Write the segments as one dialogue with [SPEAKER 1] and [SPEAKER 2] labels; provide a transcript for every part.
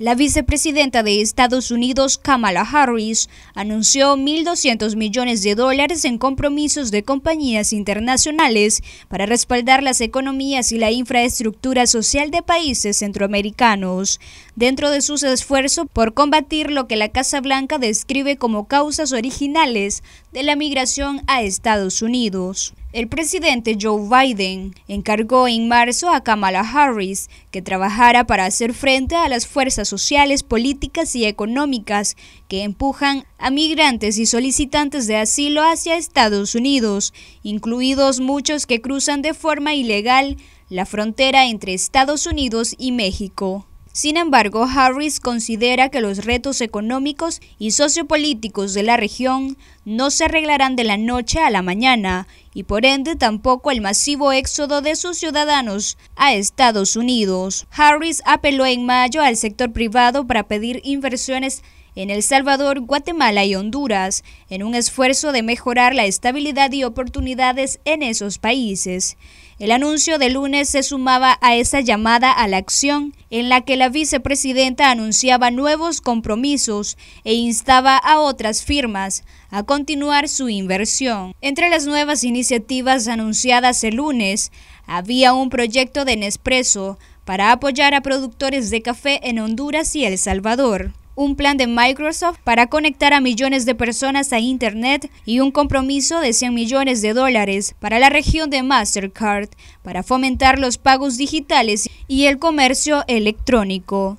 [SPEAKER 1] La vicepresidenta de Estados Unidos, Kamala Harris, anunció 1.200 millones de dólares en compromisos de compañías internacionales para respaldar las economías y la infraestructura social de países centroamericanos, dentro de sus esfuerzos por combatir lo que la Casa Blanca describe como causas originales de la migración a Estados Unidos. El presidente Joe Biden encargó en marzo a Kamala Harris que trabajara para hacer frente a las fuerzas sociales, políticas y económicas que empujan a migrantes y solicitantes de asilo hacia Estados Unidos, incluidos muchos que cruzan de forma ilegal la frontera entre Estados Unidos y México. Sin embargo, Harris considera que los retos económicos y sociopolíticos de la región no se arreglarán de la noche a la mañana y por ende tampoco el masivo éxodo de sus ciudadanos a Estados Unidos. Harris apeló en mayo al sector privado para pedir inversiones en El Salvador, Guatemala y Honduras, en un esfuerzo de mejorar la estabilidad y oportunidades en esos países. El anuncio de lunes se sumaba a esa llamada a la acción en la que la vicepresidenta anunciaba nuevos compromisos e instaba a otras firmas a continuar su inversión. Entre las nuevas iniciativas anunciadas el lunes, había un proyecto de Nespresso para apoyar a productores de café en Honduras y El Salvador un plan de Microsoft para conectar a millones de personas a Internet y un compromiso de 100 millones de dólares para la región de Mastercard para fomentar los pagos digitales y el comercio electrónico.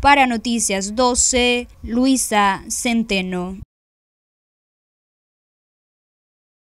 [SPEAKER 1] Para Noticias 12, Luisa Centeno.